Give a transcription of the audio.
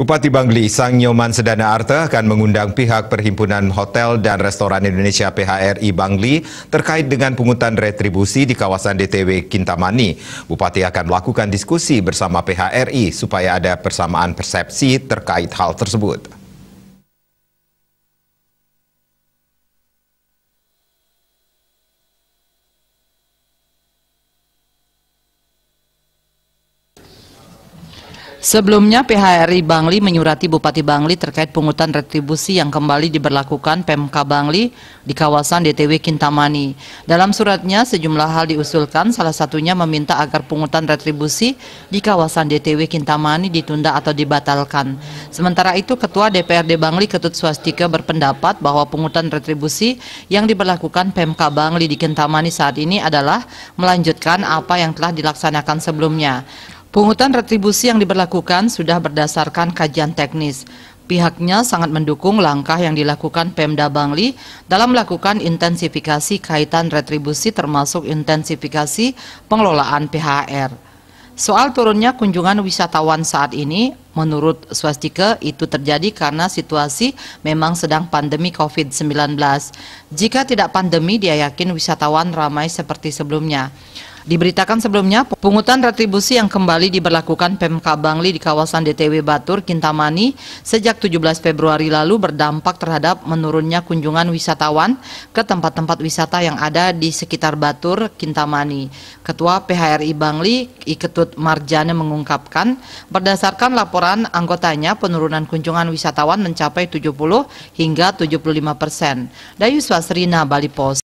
Bupati Bangli Sang Nyoman Sedana Arte akan mengundang pihak Perhimpunan Hotel dan Restoran Indonesia PHRI Bangli terkait dengan pungutan retribusi di kawasan DTW Kintamani. Bupati akan melakukan diskusi bersama PHRI supaya ada persamaan persepsi terkait hal tersebut. Sebelumnya PHRI Bangli menyurati Bupati Bangli terkait pungutan retribusi yang kembali diberlakukan PMK Bangli di kawasan DTW Kintamani. Dalam suratnya sejumlah hal diusulkan salah satunya meminta agar pungutan retribusi di kawasan DTW Kintamani ditunda atau dibatalkan. Sementara itu Ketua DPRD Bangli Ketut Swastika berpendapat bahwa pungutan retribusi yang diberlakukan PMK Bangli di Kintamani saat ini adalah melanjutkan apa yang telah dilaksanakan sebelumnya. Pungutan retribusi yang diberlakukan sudah berdasarkan kajian teknis. Pihaknya sangat mendukung langkah yang dilakukan Pemda Bangli dalam melakukan intensifikasi kaitan retribusi termasuk intensifikasi pengelolaan PHR. Soal turunnya kunjungan wisatawan saat ini, menurut Swastika itu terjadi karena situasi memang sedang pandemi COVID-19. Jika tidak pandemi, dia yakin wisatawan ramai seperti sebelumnya. Diberitakan sebelumnya, pungutan retribusi yang kembali diberlakukan pemkab Bangli di kawasan DTW Batur, Kintamani sejak 17 Februari lalu berdampak terhadap menurunnya kunjungan wisatawan ke tempat-tempat wisata yang ada di sekitar Batur, Kintamani. Ketua PHRI Bangli, Iketut Marjana mengungkapkan, berdasarkan laporan anggotanya, penurunan kunjungan wisatawan mencapai 70 hingga 75 persen. Dayu Swasrina, Bali Post.